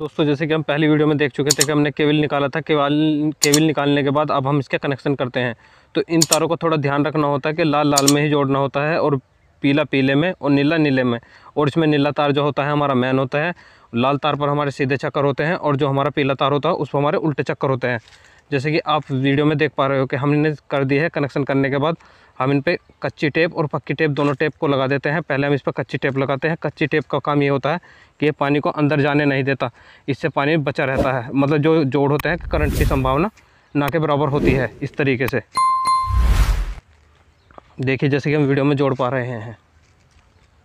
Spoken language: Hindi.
दोस्तों जैसे कि हम पहली वीडियो में देख चुके थे कि हमने केबल निकाला था केवल केबल निकालने के बाद अब हम इसके कनेक्शन करते हैं तो इन तारों का थोड़ा ध्यान रखना होता है कि लाल लाल में ही जोड़ना होता है और पीला पीले में और नीला नीले में और इसमें नीला तार जो होता है हमारा मैन होता है लाल तार पर हमारे सीधे चक्कर होते हैं और जो हमारा पीला तार होता है उस पर हमारे उल्टे चक्कर होते हैं जैसे कि आप वीडियो में देख पा रहे हो कि हमने कर दी है कनेक्शन करने के बाद हम इन पर कच्ची टेप और पक्की टेप दोनों टेप को लगा देते हैं पहले हम इस पर कच्ची टेप लगाते हैं कच्ची टेप का काम ये होता है कि ये पानी को अंदर जाने नहीं देता इससे पानी बचा रहता है मतलब जो जोड़ होते हैं करंट की संभावना ना के बराबर होती है इस तरीके से देखिए जैसे कि हम वीडियो में जोड़ पा रहे हैं